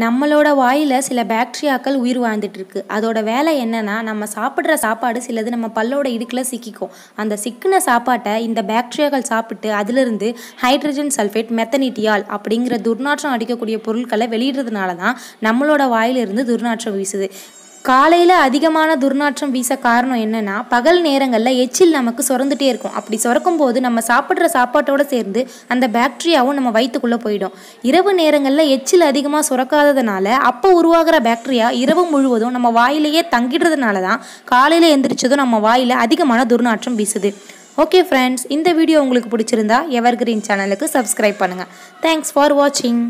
நம்மளோட வாயில் சில பாக்டீரியாக்கள் உயிர் வாழ்ந்துட்டுருக்கு அதோட வேலை என்னென்னா நம்ம சாப்பிட்ற சாப்பாடு சிலது நம்ம பல்லோட இடுக்கில் சிக்கிக்கும் அந்த சிக்கின சாப்பாட்டை இந்த பாக்டீரியாக்கள் சாப்பிட்டு அதிலிருந்து ஹைட்ரஜன் சல்ஃபேட் மெத்தனிட்டியால் அப்படிங்கிற துர்நாற்றம் அடிக்கக்கூடிய பொருட்களை வெளியிடுறதுனால தான் நம்மளோட வாயிலிருந்து துர்நாற்றம் வீசுது காலையில் அதிகமான துர்நாற்றம் வீச காரணம் என்னென்னா பகல் நேரங்களில் எச்சில் நமக்கு சுரந்துட்டே இருக்கும் அப்படி சுரக்கும் போது நம்ம சாப்பிட்ற சாப்பாட்டோடு சேர்ந்து அந்த பாக்டீரியாவும் நம்ம வயிற்றுக்குள்ளே போயிடும் இரவு நேரங்களில் எச்சில் அதிகமாக சுரக்காததுனால அப்போ உருவாகிற பாக்டீரியா இரவு முழுவதும் நம்ம வாயிலேயே தங்கிடுறதுனால தான் காலையில் எந்திரிச்சதும் நம்ம வாயில் அதிகமான துர்நாற்றம் வீசுது ஓகே ஃப்ரெண்ட்ஸ் இந்த வீடியோ உங்களுக்கு பிடிச்சிருந்தா எவர் கிரீன் சேனலுக்கு சப்ஸ்கிரைப் பண்ணுங்கள் தேங்க்ஸ் ஃபார் வாட்சிங்